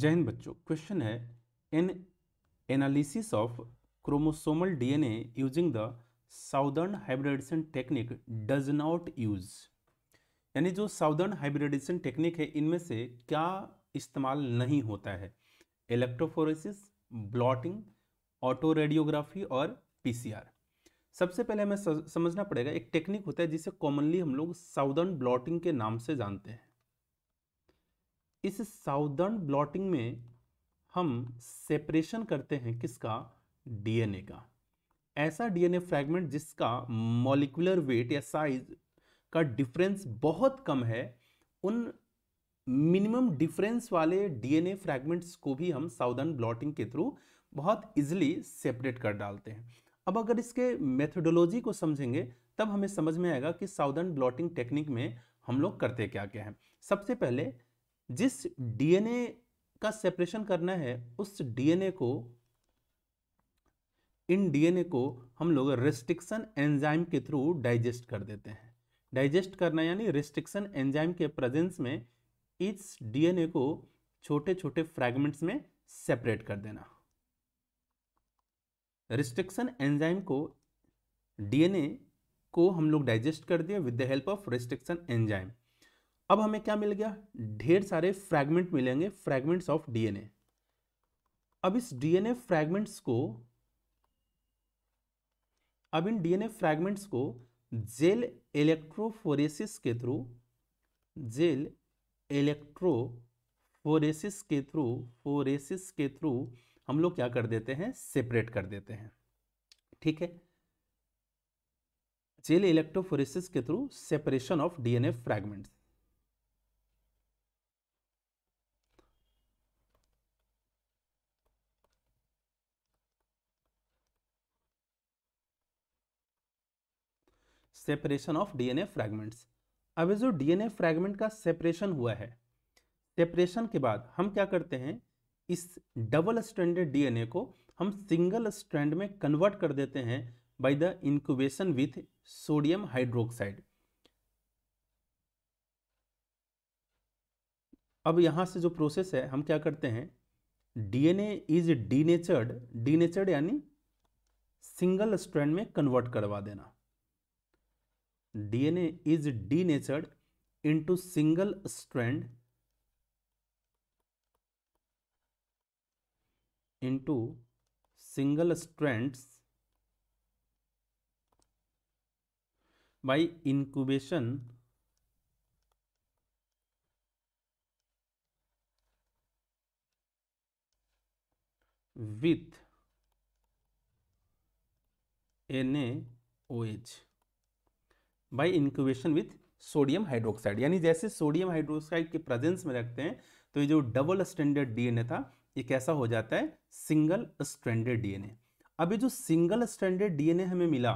जय हिंद बच्चों क्वेश्चन है an analysis of chromosomal DNA using the Southern hybridization technique does not use यानी जो साउदर्न हाइब्रिडेशन टेक्निक है इनमें से क्या इस्तेमाल नहीं होता है इलेक्ट्रोफोरेसिस ब्लॉटिंग ऑटो रेडियोग्राफी और पीसीआर सबसे पहले हमें समझना पड़ेगा एक टेक्निक होता है जिसे कॉमनली हम लोग साउदर्न ब्लॉटिंग के नाम से जानते हैं इस साउदर्न ब्लॉटिंग में हम सेपरेशन करते हैं किसका डीएनए का ऐसा डीएनए फ्रैगमेंट जिसका मॉलिकुलर वेट या साइज का डिफरेंस बहुत कम है उन मिनिमम डिफरेंस वाले डीएनए फ्रैगमेंट्स को भी हम साउदर्न ब्लॉटिंग के थ्रू बहुत इजिली सेपरेट कर डालते हैं अब अगर इसके मेथडोलॉजी को समझेंगे तब हमें समझ में आएगा कि साउदर्न ब्लॉटिंग टेक्निक में हम लोग करते क्या क्या हैं सबसे पहले जिस डीएनए का सेपरेशन करना है उस डीएनए को इन डीएनए को हम लोग रेस्ट्रिक्शन एंजाइम के थ्रू डाइजेस्ट कर देते हैं डाइजेस्ट करना यानी रेस्ट्रिक्शन एंजाइम के प्रेजेंस में इस डीएनए को छोटे छोटे फ्रैगमेंट्स में सेपरेट कर देना रिस्ट्रिक्शन एंजाइम को डीएनए को हम लोग डाइजेस्ट कर दिए with the help of restriction enzyme अब हमें क्या मिल गया ढेर सारे फ्रैगमेंट मिलेंगे फ्रैगमेंट्स ऑफ डीएनए अब इस डीएनए फ्रैगमेंट्स को अब इन डीएनए फ्रैगमेंट्स को जेल इलेक्ट्रोफोरेसिस के थ्रू जेल इलेक्ट्रोफोरेसिस के थ्रू फोरेसिस के थ्रू हम लोग क्या कर देते हैं सेपरेट कर देते हैं ठीक है जेल इलेक्ट्रोफोरेसिस के through separation of DNA fragments separation of DNA fragments अब जो डीएनए फ्रैगमेंट का सेपरेशन हुआ है सेपरेशन के बाद हम क्या करते हैं इस डबल स्टैंडर्ड डीएनए को हम सिंगल स्ट्रैंड में कन्वर्ट कर देते हैं by the incubation with sodium hydroxide अब यहाँ से जो प्रोसेस है हम क्या करते हैं डीएनए इज डीनेचर्ड डीनेचर्ड यानी सिंगल स्ट्रैंड में कन्वर्ट करवा देना DNA is denatured into single strand into single strands N A O H by incubation with sodium hydroxide यानी जैसे सोडियम हाइड्रोक्साइड के प्रेजेंस में रखते हैं तो ये जो डबल स्टैंडर्ड डीएनए था ये कैसा हो जाता है सिंगल स्टैंडर्ड डीएनए अब ये जो सिंगल स्टैंडर्ड डीएनए हमें मिला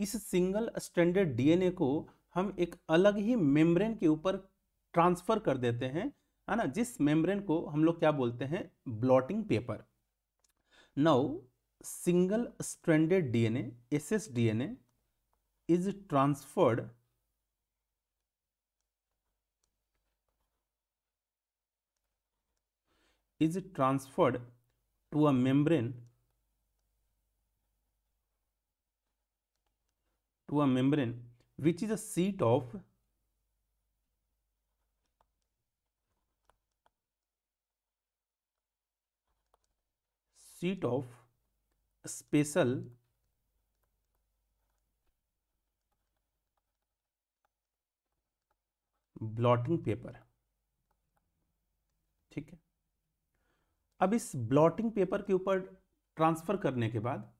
इस सिंगल स्टैंडर्ड डीएनए को हम एक अलग ही मेम्ब्रेन के ऊपर ट्रांसफर कर देते हैं है ना जिस मेम्ब्रेन को हम लोग क्या बोलते हैं blotting paper now single stranded DNA SS DNA is transferred is transferred to a membrane to a membrane which is a seat of seat of special blotting paper ठीक है अब इस ब्लॉटिंग पेपर के ऊपर ट्रांसफर करने के बाद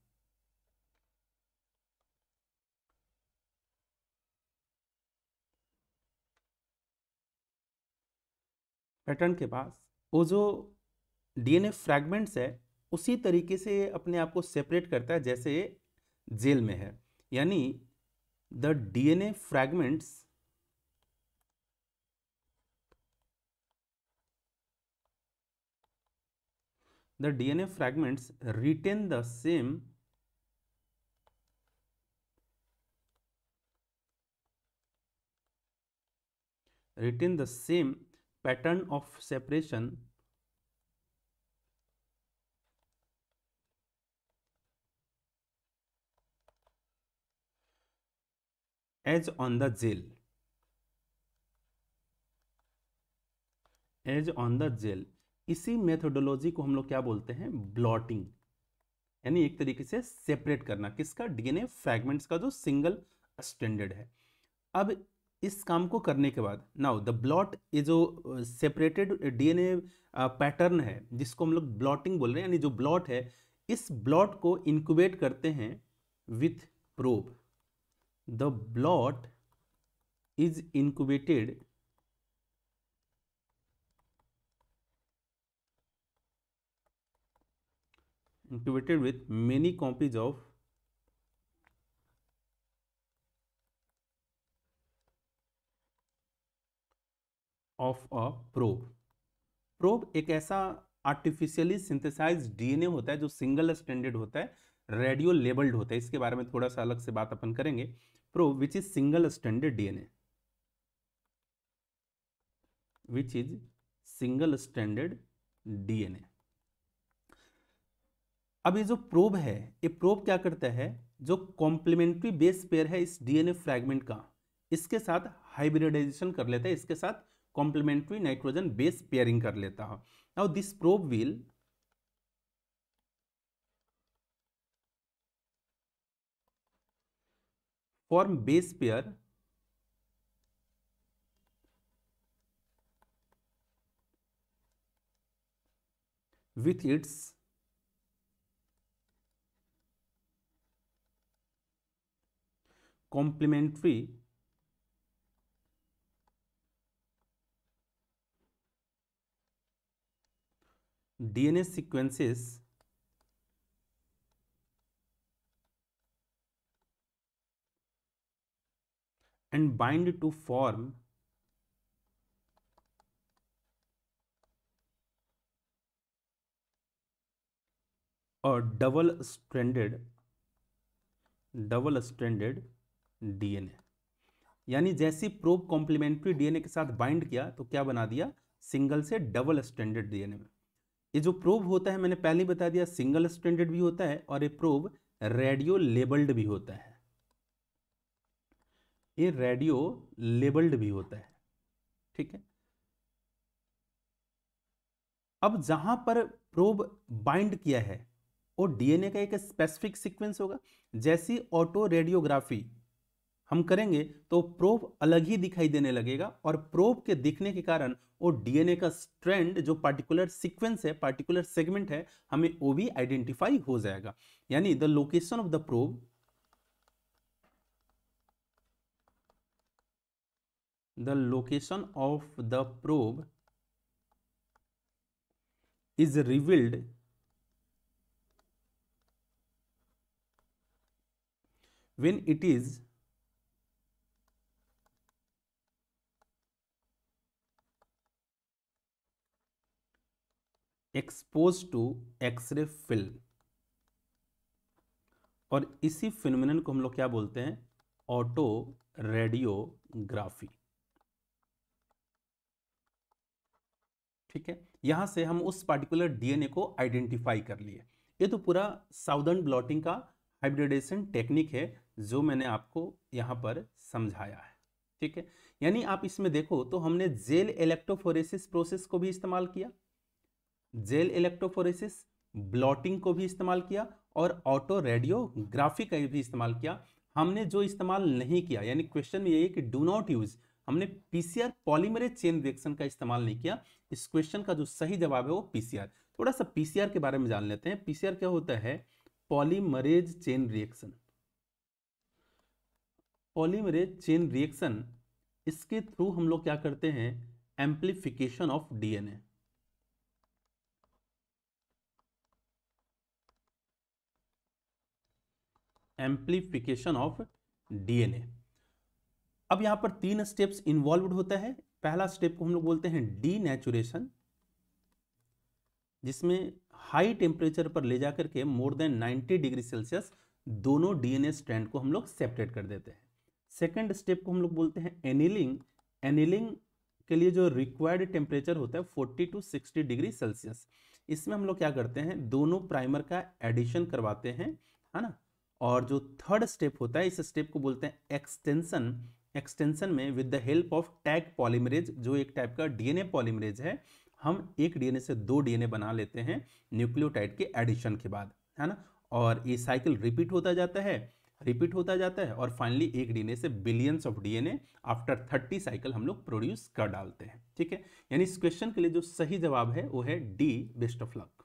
pattern के पास वो जो डीएनए फ्रैगमेंट्स है उसी तरीके से अपने आप को सेपरेट करता है जैसे जेल में है यानी the DNA fragments the DNA fragments retain the same retain the same pattern of separation as on the gel as on the gel इसी मेथोडोलॉजी को हम लोग क्या बोलते हैं ब्लॉटिंग यानी एक तरीके से सेपरेट करना किसका डीएनए फ्रैगमेंट्स का जो सिंगल स्टैंडर्ड है अब इस काम को करने के बाद नाउ द ब्लॉट ये जो सेपरेटेड डीएनए पैटर्न है जिसको हम लोग ब्लॉटिंग बोल रहे हैं यानी जो ब्लॉट है इस ब्लॉट को इनक्यूबेट करते हैं with probe the blot is incubated Mm-hmm. incubated with many copies of of a probe probe एक ऐसा artificially synthesized dna होता है जो सिंगल स्टैंडर्ड होता है रेडियो लेबल्ड होता है इसके बारे में थोड़ा सा अलग से बात अपन करेंगे probe which is single standard DNA which is single standard DNA अब ये जो प्रोब है ये प्रोब क्या करता है जो कॉम्प्लीमेंट्री बेस पेयर है इस डीएनए फ्रैगमेंट का इसके साथ हाइब्रिडाइजेशन कर लेता है इसके साथ कॉम्प्लीमेंट्री नाइट्रोजन बेस पेयरिंग कर लेता है now this probe will form base pair with its complementary DNA sequences and bind to form a double stranded double stranded DNA यानी जैसी प्रोब कॉम्प्लीमेंट्री डीएनए के साथ बाइंड किया तो क्या बना दिया सिंगल से डबल स्टैंडर्ड डीएनए में ये जो प्रोब होता है मैंने पहले बता दिया सिंगल स्टैंडर्ड भी होता है और ये प्रोब रेडियो लेबल्ड भी होता है ये रेडियो लेबल्ड भी होता है ठीक है अब जहां पर प्रोब बाइंड किया है वो डीएनए का एक स्पेसिफिक सीक्वेंस होगा जैसी ऑटो रेडियोग्राफी हम करेंगे तो प्रोब अलग ही दिखाई देने लगेगा और प्रोब के दिखने के कारण वो डीएनए का स्ट्रैंड जो पार्टिकुलर सीक्वेंस है पार्टिकुलर सेगमेंट है हमें वो भी आइडेंटिफाई हो जाएगा यानी the location of the probe the location of the probe is revealed when it is exposed to X-ray film और इसी फिनमिनन को हम लोग क्या बोलते हैं ऑटो रेडियोग्राफी ठीक है यहां से हम उस पार्टिकुलर डीएनए को आइडेंटिफाई कर लिए ये तो पूरा साउदर्न ब्लॉटिंग का हाइब्रिडेशन टेक्निक है जो मैंने आपको यहां पर समझाया है ठीक है यानी आप इसमें देखो तो हमने जेल इलेक्ट्रोफोरेसिस प्रोसेस को भी इस्तेमाल किया जेल इलेक्ट्रोफोरेसिस ब्लॉटिंग को भी इस्तेमाल किया और ऑटो रेडियोग्राफी का भी इस्तेमाल किया हमने जो इस्तेमाल नहीं किया यानी क्वेश्चन में यही कि डू नॉट यूज हमने पीसीआर पॉलीमरेज चेन रिएक्शन का इस्तेमाल नहीं किया इस क्वेश्चन का जो सही जवाब है वो पीसीआर थोड़ा सा पीसीआर के बारे में जान लेते हैं पीसीआर क्या होता है polymerase chain reaction polymerase chain reaction इसके थ्रू हम लोग क्या करते हैं amplification of DNA amplification of DNA अब यहाँ पर तीन स्टेप्स इन्वॉल्व होता है पहला स्टेप को हम लोग बोलते हैं डी नेचुरेशन जिसमें हाई टेम्परेचर पर ले जाकर के मोर देन 90 डिग्री सेल्सियस दोनों डीएनए स्ट्रैंड को हम लोग सेपरेट कर देते हैं सेकेंड स्टेप को हम लोग बोलते हैं एनिलिंग एनिलिंग के लिए जो रिक्वायर्ड टेम्परेचर होता है 40 टू 60 डिग्री सेल्सियस इसमें हम लोग क्या करते हैं दोनों प्राइमर का एडिशन करवाते हैं है ना और जो थर्ड स्टेप होता है इस स्टेप को बोलते हैं एक्सटेंशन एक्सटेंशन में with the help of Taq polymerase जो एक टाइप का डीएनए पॉलीमरेज है हम एक डीएनए से दो डीएनए बना लेते हैं न्यूक्लियोटाइड के एडिशन के बाद है ना और ये साइकिल रिपीट होता जाता है रिपीट होता जाता है और फाइनली एक डीएनए से billions of DNA after thirty cycle हम लोग प्रोड्यूस कर डालते हैं ठीक है यानी इस क्वेश्चन के लिए जो सही जवाब है वो है डी बेस्ट ऑफ लक